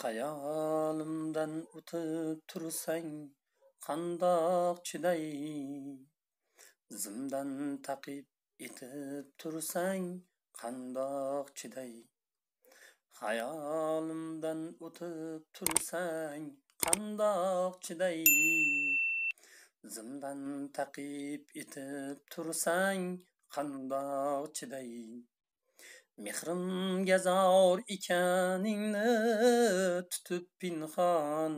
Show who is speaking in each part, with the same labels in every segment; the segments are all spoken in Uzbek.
Speaker 1: xayolimdan o'tib tursang qandoq chiday zimdan taqib etib tursang qandoq chiday xayolimdan o'tib tursang qandoq chiday zimdan taqib etib tursang qandoq chidayin mehrimga zor ekaningni tutib pinhon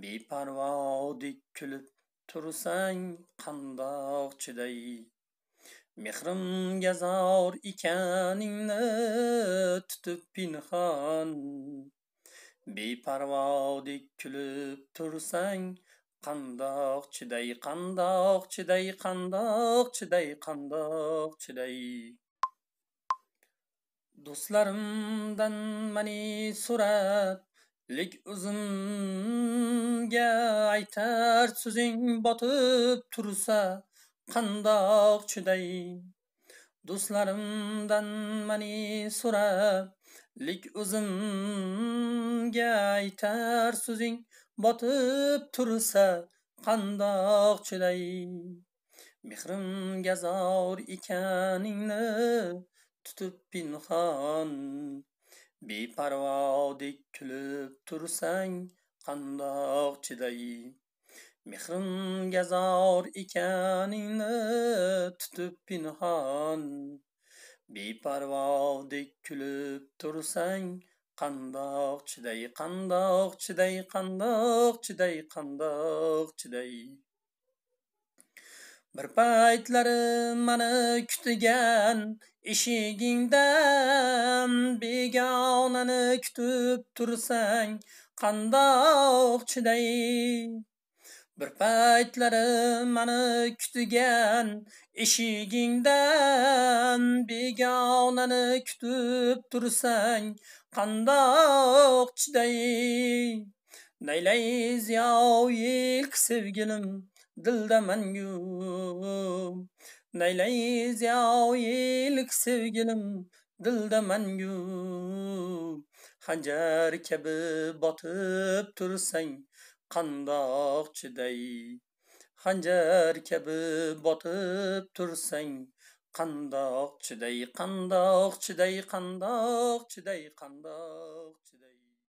Speaker 1: beparvodek kulib tursang qandoq chiday mehrimga zor ekaningni tutib pinhon beparvodek kulib tursang qandoq chiday qandoq chiday qandoq chiday qandoq chiday do'stlarimdan mani so'rab lik uzunga aytar so'zing botib tursa qandoq chiday do'stlarimdan mani so'rab lik uzunga aytar so'zing botib tursa qandoq chiday mehrimga zor ekaningni tutib pinhon beparvodek kulib tursang qandoq chiday mehrimga zor ekaningni tutib pinhon beparvodek kulib tursang qandoq chiday qandoq chiday qandoq chiday qandoq chiday bir paytlari mani kutgan eshigingdan begonani kutib tursang qandoq chiday bir paytlari mani kutigan eshigingdan begonani kutib tursang qandoq chiday naylay ziyov yilq sevgilim dilda mangu naylay ziyov yilq sevgilim dilda mangu xanjar kabi botib tursang qandoq chiday xanjar kabi botib tursang qandoq chiday qandoq chiday qandoq chiday qandoq